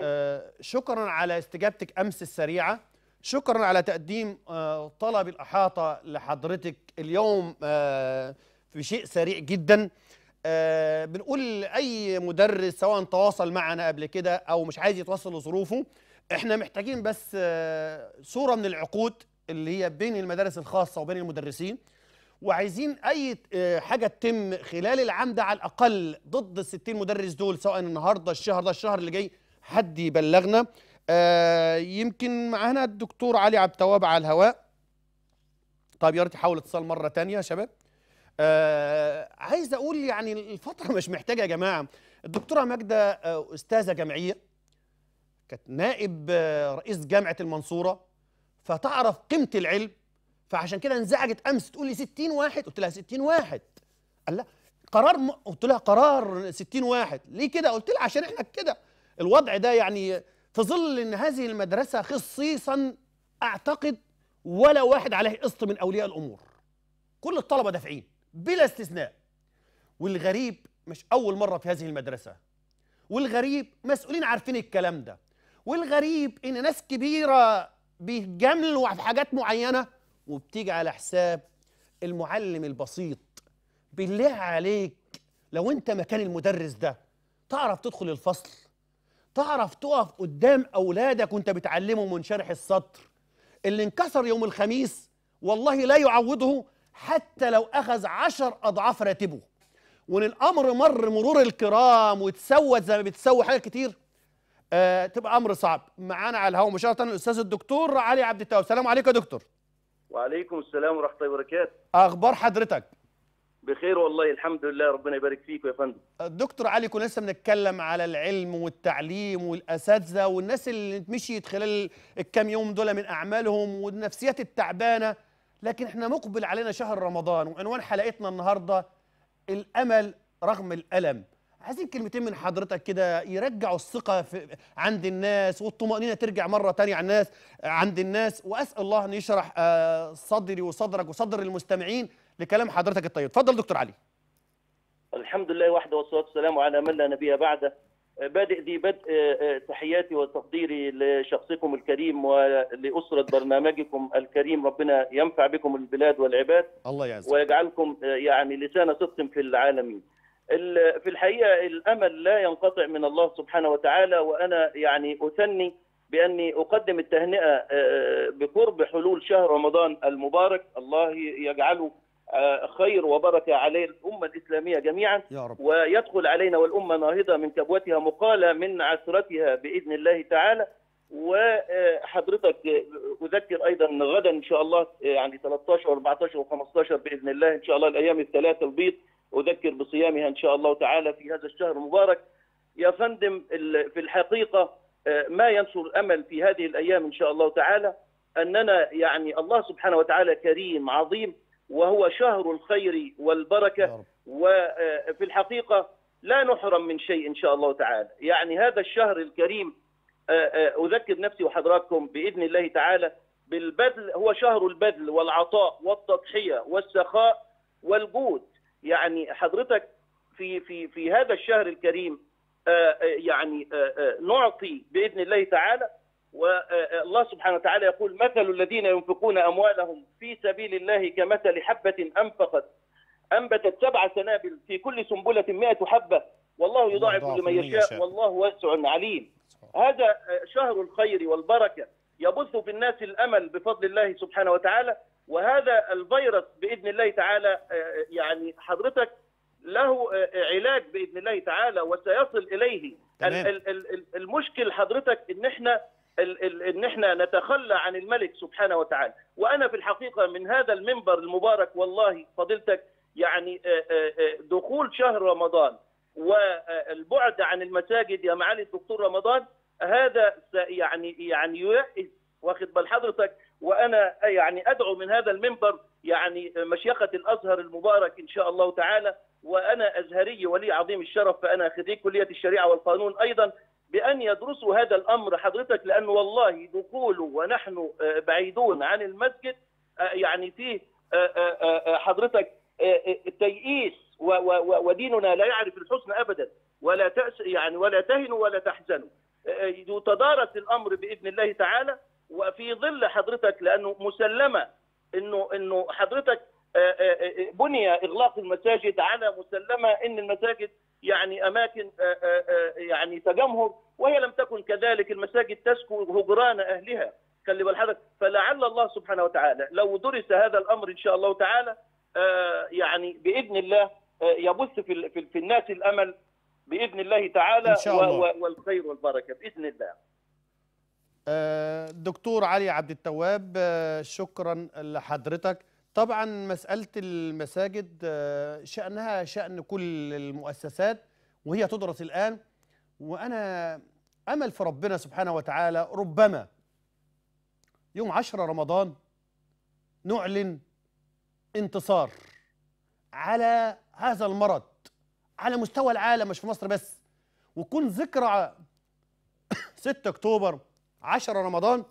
آه، شكرا على استجابتك امس السريعه شكرا على تقديم آه، طلب الاحاطه لحضرتك اليوم آه، في شيء سريع جدا بنقول اي مدرس سواء تواصل معنا قبل كده او مش عايز يتوصل لظروفه احنا محتاجين بس صوره من العقود اللي هي بين المدارس الخاصه وبين المدرسين وعايزين اي آه، حاجه تتم خلال العام ده على الاقل ضد ال 60 مدرس دول سواء النهارده الشهر ده الشهر اللي جاي حد يبلغنا آه يمكن معانا الدكتور علي عبد التواب على الهواء طيب يا ريت يحاول اتصال مره تانية يا شباب آه عايز اقول يعني الفتره مش محتاجه يا جماعه الدكتوره ماجده آه استاذه جامعيه كانت نائب آه رئيس جامعه المنصوره فتعرف قيمه العلم فعشان كده انزعجت امس تقول لي 60 واحد قلت لها 60 واحد قال لا قرار م... قلت لها قرار 60 واحد ليه كده قلت لها عشان احنا كده الوضع ده يعني في ظل ان هذه المدرسه خصيصا اعتقد ولا واحد عليه قسط من اولياء الامور كل الطلبه دافعين بلا استثناء والغريب مش اول مره في هذه المدرسه والغريب مسؤولين عارفين الكلام ده والغريب ان ناس كبيره بيتجاملوا في حاجات معينه وبتيجي على حساب المعلم البسيط بالله عليك لو انت مكان المدرس ده تعرف تدخل الفصل تعرف تقف قدام اولادك وانت بتعلمهم من شرح السطر اللي انكسر يوم الخميس والله لا يعوضه حتى لو اخذ عشر اضعاف راتبه وان الامر مر مرور الكرام وتسود زي ما بتسوى حاجات كتير آه تبقى امر صعب معانا على الهواء مباشره الاستاذ الدكتور علي عبد التواب السلام عليكم يا دكتور وعليكم السلام ورحمه الله وبركاته اخبار حضرتك بخير والله الحمد لله ربنا يبارك فيك يا فندم الدكتور علي كنا لسه بنتكلم على العلم والتعليم والاساتذه والناس اللي مشيت خلال الكام يوم دول من اعمالهم والنفسيات التعبانه لكن احنا مقبل علينا شهر رمضان وعنوان حلقتنا النهارده الامل رغم الالم عايزين كلمتين من حضرتك كده يرجعوا الثقة في عند الناس والطمأنينة ترجع مرة تانية عند الناس عند الناس وأسأل الله أن يشرح آه، صدري وصدرك وصدر المستمعين لكلام حضرتك الطيب اتفضل دكتور علي الحمد لله وحده والصلاة والسلام على من لا نبي بعده آه، بادئ ذي بدء آه، تحياتي وتقديري لشخصكم الكريم ولأسرة برنامجكم الكريم ربنا ينفع بكم البلاد والعباد الله يعزك ويجعلكم يعني لسان صدق في العالمين في الحقيقة الأمل لا ينقطع من الله سبحانه وتعالى وأنا يعني أثني بأني أقدم التهنئة آه، بقرب حلول شهر رمضان المبارك الله يجعله آه، خير وبركة على الأمة الإسلامية جميعا يا رب. ويدخل علينا والأمة ناهضة من كبوتها مقالة من عسرتها بإذن الله تعالى وحضرتك آه، اذكر ايضا غدا ان شاء الله يعني 13 و14 و15 باذن الله ان شاء الله الايام الثلاثه البيض أذكر بصيامها إن شاء الله تعالى في هذا الشهر المبارك يا فندم في الحقيقة آه، ما ينشر الأمل في هذه الأيام إن شاء الله تعالى أننا يعني الله سبحانه وتعالى كريم عظيم وهو شهر الخير والبركة وفي آه، الحقيقة لا نحرم من شيء إن شاء الله تعالى يعني هذا الشهر الكريم آه، أذكر نفسي وحضراتكم بإذن الله تعالى بالبذل هو شهر البذل والعطاء والتضحية والسخاء والجود يعني حضرتك في في في هذا الشهر الكريم آه، آه، يعني آه، نعطي باذن الله تعالى والله سبحانه وتعالى يقول مثل الذين ينفقون اموالهم في سبيل الله كمثل حبه انفقت انبتت سبع سنابل في كل سنبله 100 حبه والله يضاعف لمن يشاء والله واسع عليم هذا شهر الخير والبركه يبث في الناس الامل بفضل الله سبحانه وتعالى وهذا الفيروس باذن الله تعالى آه، آه، يعني حضرتك له آه، علاج باذن الله تعالى وسيصل اليه تمام. المشكل حضرتك ان احنا ان احنا نتخلى عن الملك سبحانه وتعالى وانا في الحقيقه من هذا المنبر المبارك والله فضيلتك يعني دخول شهر رمضان والبعد عن المساجد يا معالي الدكتور رمضان هذا يعني يعني ييئس واخد بال حضرتك وانا يعني ادعو من هذا المنبر يعني مشيخه الازهر المبارك ان شاء الله تعالى وانا ازهري ولي عظيم الشرف فانا خريج كليه الشريعه والقانون ايضا بان يدرسوا هذا الامر حضرتك لان والله دخوله ونحن آه، بعيدون عن المسجد آه، يعني فيه آه، حضرتك تيئيس وديننا لا يعرف الحسن ابدا ولا تأس يعني ولا تهنوا ولا تحزنوا يتدارس الامر باذن الله تعالى وفي ظل حضرتك لانه مسلمه انه انه حضرتك آه، آه، آه، بني اغلاق المساجد على مسلمه ان المساجد يعني اماكن يعني تجمهر وهي لم تكن كذلك المساجد تسكو هجران اهلها خلي بال حضرتك فلعل الله سبحانه وتعالى لو درس هذا الامر ان شاء الله تعالى يعني باذن الله يبث في في الناس الامل باذن الله تعالى إن شاء الله. والخير والبركه باذن الله آه، دكتور علي عبد التواب آه، شكرا لحضرتك طبعا مسألة المساجد آه، شأنها شأن كل المؤسسات وهي تدرس الآن وأنا أمل في ربنا سبحانه وتعالى ربما يوم 10 رمضان نعلن انتصار على هذا المرض على مستوى العالم مش في مصر بس وكون ذكرى 6 [COUGHS] أكتوبر 10 رمضان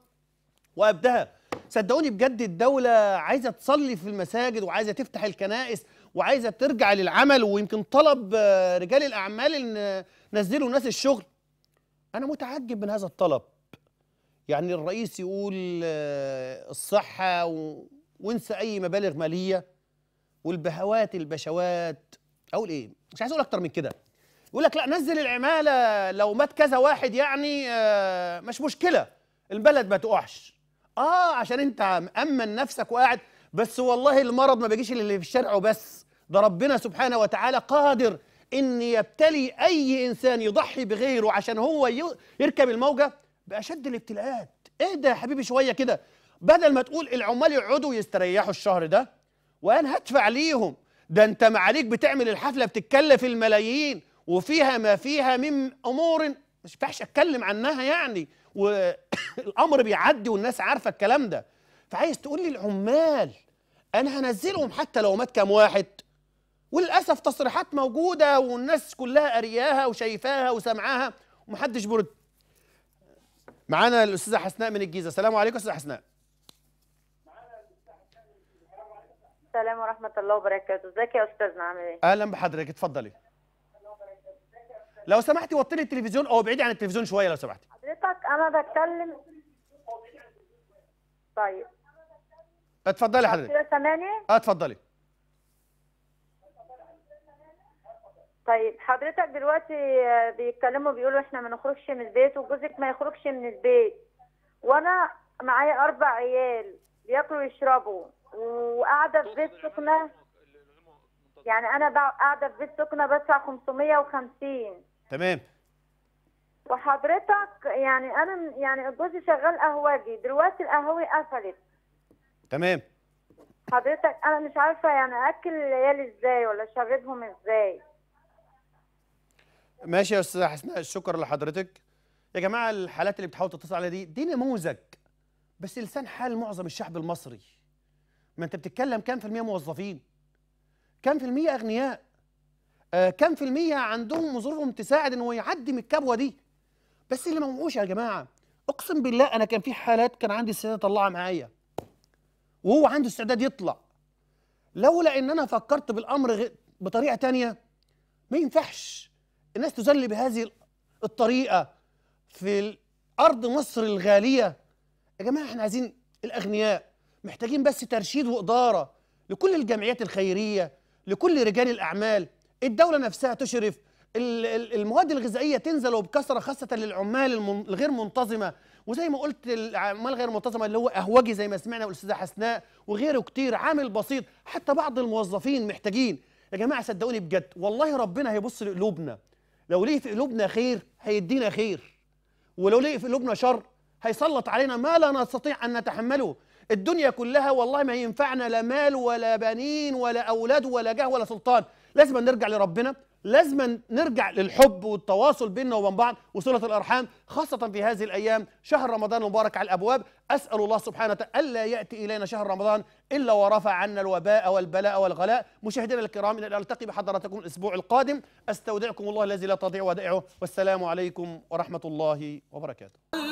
وقبلها صدقوني بجد الدولة عايزة تصلي في المساجد وعايزة تفتح الكنائس وعايزة ترجع للعمل ويمكن طلب آه، رجال الأعمال إن نزلوا ناس الشغل أنا متعجب من هذا الطلب يعني الرئيس يقول آه، الصحة و... وانسى أي مبالغ مالية والبهوات البشوات أقول إيه مش عايز أقول أكتر من كده يقول لك لا نزل العماله لو مات كذا واحد يعني آه، مش مشكله البلد ما تقعش اه عشان انت مامن نفسك وقاعد بس والله المرض ما بيجيش اللي في الشارع وبس ده ربنا سبحانه وتعالى قادر ان يبتلي اي انسان يضحي بغيره عشان هو يركب الموجه باشد الابتلاءات اهدى يا حبيبي شويه كده بدل ما تقول العمال يقعدوا يستريحوا الشهر ده وانا هدفع ليهم ده انت معاليك بتعمل الحفله بتتكلف الملايين وفيها ما فيها من امور مش ينفعش اتكلم عنها يعني والامر بيعدي والناس عارفه الكلام ده فعايز تقول لي العمال انا هنزلهم حتى لو مات كام واحد وللاسف تصريحات موجوده والناس كلها قرياها وشايفاها وسامعاها ومحدش برد معانا الاستاذه حسناء من الجيزه السلام عليكم استاذه حسناء السلام ورحمه الله وبركاته ازيك يا استاذنا عامل ايه اهلا بحضرتك اتفضلي لو سمحتي وطي لي التلفزيون او ابعدي عن التلفزيون شويه لو سمحتي حضرتك انا بتكلم طيب اتفضلي حضرتك كده سامعني اه اتفضلي طيب حضرتك دلوقتي بيتكلموا بيقولوا احنا ما نخرجش من البيت وجوزك ما يخرجش من البيت وانا معايا اربع عيال بياكلوا ويشربوا وقاعده في بيت سكنه يعني انا قاعده في بيت سكنه بدفع 550 تمام وحضرتك يعني انا يعني جوزي شغال قهوجي دلوقتي القهوه قفلت تمام حضرتك انا مش عارفه يعني اكل العيال ازاي ولا اشربهم ازاي ماشي يا استاذه حسناء الشكر لحضرتك يا جماعه الحالات اللي بتحاول تتصل على دي دي نموذج بس لسان حال معظم الشعب المصري ما انت بتتكلم كام في المية موظفين كام في المية اغنياء آه، كام في المية عندهم ظروفهم تساعد انه يعدي من الكبوة دي بس اللي موقوش يا جماعة اقسم بالله انا كان في حالات كان عندي استعداد اطلعها معايا وهو عنده استعداد يطلع لولا ان انا فكرت بالامر بطريقة تانية ما ينفعش الناس تذل بهذه الطريقة في أرض مصر الغالية يا جماعة احنا عايزين الأغنياء محتاجين بس ترشيد وإدارة لكل الجمعيات الخيرية لكل رجال الأعمال الدولة نفسها تشرف المواد الغذائية تنزل وبكثرة خاصة للعمال الغير منتظمة وزي ما قلت العمال غير منتظمة اللي هو أهوجي زي ما سمعنا والأستاذة حسناء وغيره كتير عامل بسيط حتى بعض الموظفين محتاجين يا جماعة صدقوني بجد والله ربنا هيبص لقلوبنا لو ليه في قلوبنا خير هيدينا خير ولو ليه في قلوبنا شر هيسلط علينا ما لا نستطيع أن نتحمله الدنيا كلها والله ما ينفعنا لا مال ولا بنين ولا أولاد ولا جاه ولا سلطان لازم نرجع لربنا لازم نرجع للحب والتواصل بيننا وبين بعض وصلة الأرحام خاصة في هذه الأيام شهر رمضان المبارك على الأبواب أسأل الله سبحانه وتعالى ألا يأتي إلينا شهر رمضان إلا ورفع عنا الوباء والبلاء والغلاء مشاهدينا الكرام إلى ألتقي بحضراتكم الأسبوع القادم أستودعكم الله الذي لا تضيع ودائعه والسلام عليكم ورحمة الله وبركاته